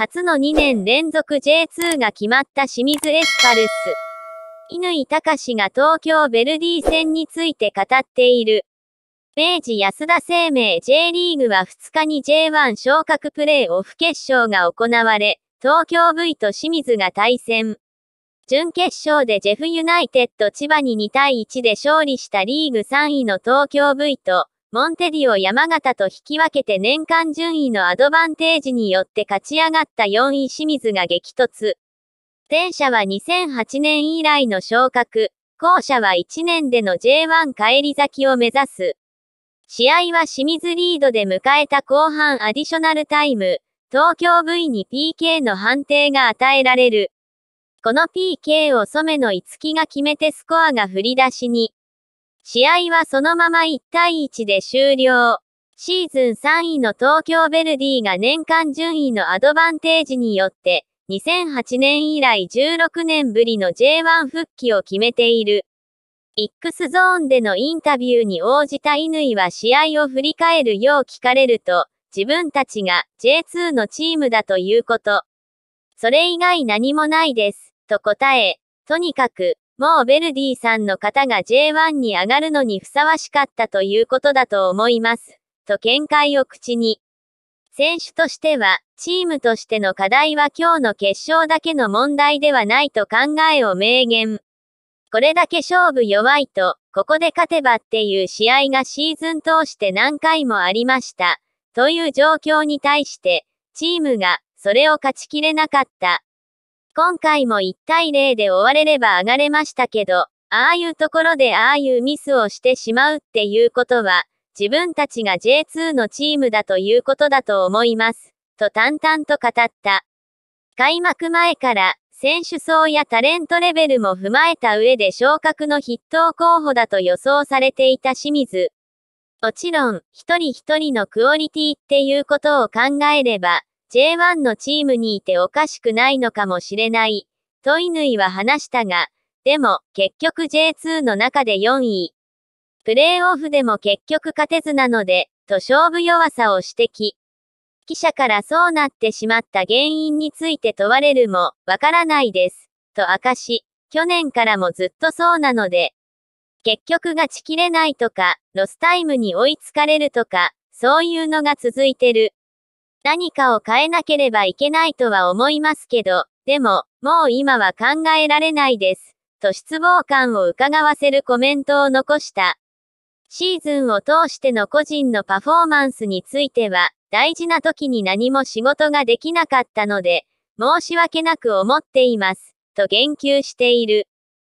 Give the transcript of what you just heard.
初の2年連続 J2 が決まった清水エスパルス。乾隆が東京ベルディ戦について語っている。明治安田生命 J リーグは2日に J1 昇格プレーオフ決勝が行われ、東京 V と清水が対戦。準決勝でジェフユナイテッド千葉に2対1で勝利したリーグ3位の東京 V と、モンテディオ山形と引き分けて年間順位のアドバンテージによって勝ち上がった4位清水が激突。前者は2008年以来の昇格、後者は1年での J1 返り咲きを目指す。試合は清水リードで迎えた後半アディショナルタイム、東京 V に PK の判定が与えられる。この PK を染野木が決めてスコアが振り出しに。試合はそのまま1対1で終了。シーズン3位の東京ベルディが年間順位のアドバンテージによって、2008年以来16年ぶりの J1 復帰を決めている。X ゾーンでのインタビューに応じた乾は試合を振り返るよう聞かれると、自分たちが J2 のチームだということ。それ以外何もないです、と答え、とにかく、もうベルディさんの方が J1 に上がるのにふさわしかったということだと思います。と見解を口に。選手としては、チームとしての課題は今日の決勝だけの問題ではないと考えを明言。これだけ勝負弱いと、ここで勝てばっていう試合がシーズン通して何回もありました。という状況に対して、チームがそれを勝ちきれなかった今回も1対0で終われれば上がれましたけど、ああいうところでああいうミスをしてしまうっていうことは、自分たちが J2 のチームだということだと思います、と淡々と語った。開幕前から、選手層やタレントレベルも踏まえた上で昇格の筆頭候補だと予想されていた清水。もちろん、一人一人のクオリティっていうことを考えれば、J1 のチームにいておかしくないのかもしれない、とイは話したが、でも、結局 J2 の中で4位。プレーオフでも結局勝てずなので、と勝負弱さを指摘。記者からそうなってしまった原因について問われるも、わからないです、と明かし、去年からもずっとそうなので、結局勝ちきれないとか、ロスタイムに追いつかれるとか、そういうのが続いてる。何かを変えなければいけないとは思いますけど、でも、もう今は考えられないです。と失望感を伺わせるコメントを残した。シーズンを通しての個人のパフォーマンスについては、大事な時に何も仕事ができなかったので、申し訳なく思っています、と言及している。